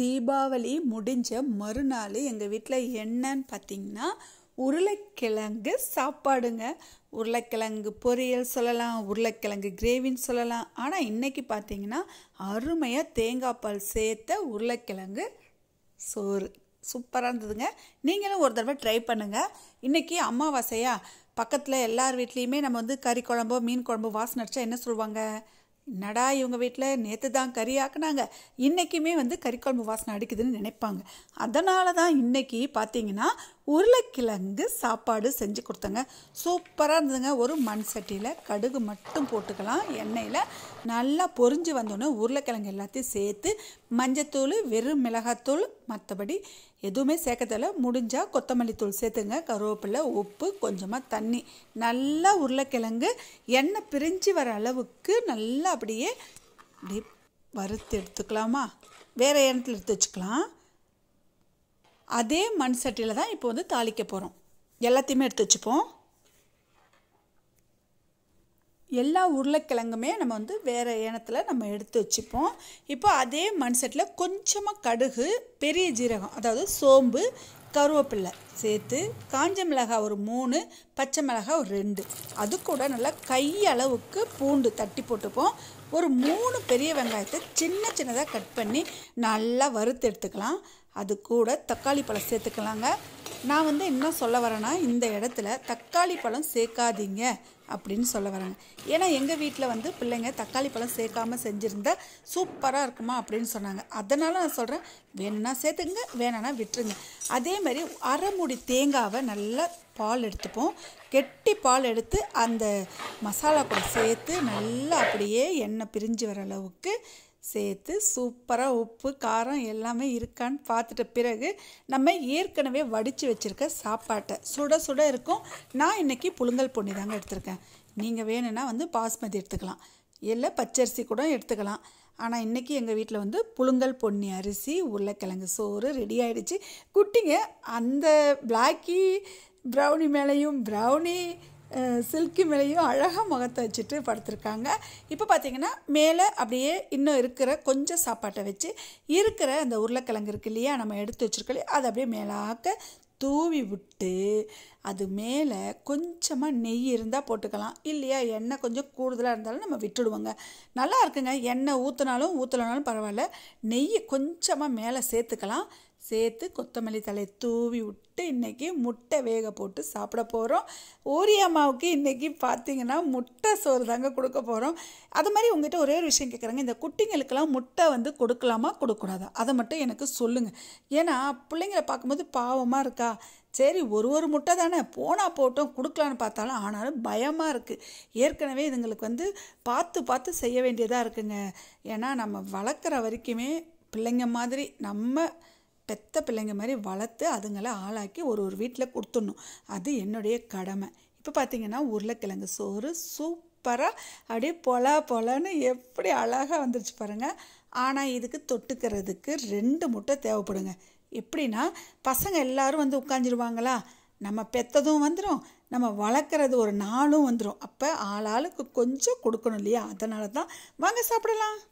தீபாவளி முடிஞ்ச மறுநாள் எங்கள் வீட்டில் என்னன்னு பார்த்தீங்கன்னா உருளைக்கிழங்கு சாப்பாடுங்க உருளைக்கிழங்கு பொரியல் சொல்லலாம் உருளைக்கிழங்கு கிரேவின்னு சொல்லலாம் ஆனால் இன்றைக்கி பார்த்தீங்கன்னா அருமையாக தேங்காய் பால் சேர்த்த உருளைக்கிழங்கு சோறு சூப்பராக இருந்ததுங்க நீங்களும் ஒரு தடவை ட்ரை பண்ணுங்கள் இன்றைக்கி அமாவாசையாக பக்கத்தில் எல்லார் வீட்லேயுமே நம்ம வந்து கறி குழம்போ மீன் குழம்போ வாசனை என்ன சொல்லுவாங்க என்னடா இவங்க வீட்டில் நேற்று தான் கறி ஆக்குனாங்க இன்றைக்குமே வந்து கறிக்கொழம்பு வாசனை அடிக்குதுன்னு நினைப்பாங்க அதனால தான் இன்றைக்கி பார்த்தீங்கன்னா உருளைக்கிழங்கு சாப்பாடு செஞ்சு கொடுத்தங்க சூப்பராக இருந்ததுங்க ஒரு மண் சட்டியில் கடுகு மட்டும் போட்டுக்கலாம் எண்ணெயில் நல்லா பொறிஞ்சு வந்தோடனே உருளைக்கிழங்கு எல்லாத்தையும் சேர்த்து மஞ்சத்தூள் வெறும் மிளகாத்தூள் மற்றபடி எதுவுமே சேர்க்கறதில்ல முடிஞ்சால் கொத்தமல்லி தூள் சேர்த்துங்க கருவேப்பிலை உப்பு கொஞ்சமாக தண்ணி நல்லா உருளைக்கிழங்கு எண்ணெய் பிரிஞ்சு வர அளவுக்கு நல்லா அப்படியே அப்படியே வறுத்து எடுத்துக்கலாமா வேறு எண்ணத்தில் எடுத்து வச்சுக்கலாம் அதே மண் சட்டியில் தான் இப்போ வந்து தாளிக்க போகிறோம் எல்லாத்தையுமே எடுத்து வச்சுப்போம் எல்லா உருளைக்கிழங்குமே நம்ம வந்து வேறு ஏனத்தில் நம்ம எடுத்து வச்சுப்போம் இப்போ அதே மண் சட்டியில் கொஞ்சமாக கடுகு பெரிய ஜீரகம் அதாவது சோம்பு கருவேப்பில்லை சேர்த்து காஞ்ச மிளகாய் ஒரு மூணு பச்சை மிளகாய் ஒரு ரெண்டு அது கூட நல்லா கை அளவுக்கு பூண்டு தட்டி போட்டுப்போம் ஒரு மூணு பெரிய வெங்காயத்தை சின்ன சின்னதாக கட் பண்ணி நல்லா வறுத்து எடுத்துக்கலாம் அது கூட தக்காளி பழம் சேர்த்துக்கலாங்க நான் வந்து என்ன சொல்ல வரேன்னா இந்த இடத்துல தக்காளி பழம் சேர்க்காதீங்க அப்படின்னு சொல்ல வராங்க ஏன்னா எங்கள் வீட்டில் வந்து பிள்ளைங்க தக்காளி பழம் சேர்க்காமல் செஞ்சுருந்தா சூப்பராக இருக்குமா அப்படின்னு சொன்னாங்க அதனால் நான் சொல்கிறேன் வேணும்னா சேர்த்துங்க வேணும்னா விட்டுருங்க அதே மாதிரி அரைமுடி தேங்காவை நல்லா பால் எடுத்துப்போம் கெட்டி பால் எடுத்து அந்த மசாலா கூட சேர்த்து நல்லா அப்படியே எண்ணெய் பிரிஞ்சு வர அளவுக்கு சேர்த்து சூப்பராக உப்பு காரம் எல்லாமே இருக்கான்னு பார்த்துட்ட பிறகு நம்ம ஏற்கனவே வடித்து வச்சுருக்க சாப்பாட்டை சுட சுட இருக்கும் நான் இன்றைக்கி புழுங்கல் பொண்ணி தாங்க எடுத்திருக்கேன் நீங்கள் வேணும்னா வந்து பாஸ்மதி எடுத்துக்கலாம் இல்லை பச்சரிசி கூட எடுத்துக்கலாம் ஆனால் இன்றைக்கி எங்கள் வீட்டில் வந்து புழுங்கல் பொன்னி அரிசி உருளைக்கிழங்கு சோறு ரெடி ஆகிடுச்சு குட்டிங்க அந்த பிளாக்கி ப்ரௌனி மேலேயும் ப்ரௌனி சில்கி மேலேயும் அழகாக முகத்தை வச்சுட்டு படுத்திருக்காங்க இப்போ பார்த்திங்கன்னா மேலே அப்படியே இன்னும் இருக்கிற கொஞ்சம் சாப்பாட்டை வச்சு இருக்கிற அந்த உருளைக்கிழங்கு இருக்கு இல்லையா நம்ம எடுத்து வச்சுருக்கோம் அதை அப்படியே மேலாக்க தூவி விட்டு அது மேலே கொஞ்சமாக நெய் இருந்தால் போட்டுக்கலாம் இல்லையா எண்ணெய் கொஞ்சம் கூடுதலாக இருந்தாலும் நம்ம விட்டுடுவோங்க நல்லா இருக்குங்க எண்ணெய் ஊற்றினாலும் ஊற்றலனாலும் பரவாயில்ல நெய் கொஞ்சமாக மேலே சேர்த்துக்கலாம் சேர்த்து கொத்தமல்லி தலை தூவி விட்டு இன்றைக்கி முட்டை வேக போட்டு சாப்பிட போகிறோம் ஊரி அம்மாவுக்கு இன்றைக்கி பார்த்தீங்கன்னா முட்டை சோறு தாங்க கொடுக்க போகிறோம் அது மாதிரி உங்ககிட்ட ஒரே ஒரு விஷயம் கேட்குறாங்க இந்த குட்டிங்களுக்கெல்லாம் முட்டை வந்து கொடுக்கலாமா கொடுக்கூடாதா அதை மட்டும் எனக்கு சொல்லுங்கள் ஏன்னா பிள்ளைங்களை பார்க்கும்போது பாவமாக இருக்கா சரி ஒரு ஒரு முட்டை தானே போனால் போட்டோம் கொடுக்கலான்னு பார்த்தாலும் ஆனாலும் பயமாக இருக்குது ஏற்கனவே இதுங்களுக்கு வந்து பார்த்து பார்த்து செய்ய வேண்டியதாக இருக்குங்க ஏன்னா நம்ம வளர்க்குற வரைக்குமே பிள்ளைங்க மாதிரி நம்ம பெத்த பிள்ளைங்க மாதிரி வளர்த்து அதுங்களை ஆளாக்கி ஒரு ஒரு வீட்டில் கொடுத்துடணும் அது என்னுடைய கடமை இப்போ பார்த்தீங்கன்னா உருளைக்கிழங்கு சோறு சூப்பராக அப்படியே பொலா பொலன்னு எப்படி அழகாக வந்துருச்சு பாருங்கள் ஆனால் இதுக்கு தொட்டுக்கிறதுக்கு ரெண்டு முட்டை தேவைப்படுங்க எப்படின்னா பசங்க எல்லோரும் வந்து உட்காந்துருவாங்களா நம்ம பெத்ததும் வந்துடும் நம்ம வளர்க்குறது ஒரு நாளும் வந்துடும் அப்போ ஆளாளுக்கு கொஞ்சம் கொடுக்கணும் இல்லையா அதனால தான் வாங்க சாப்பிடலாம்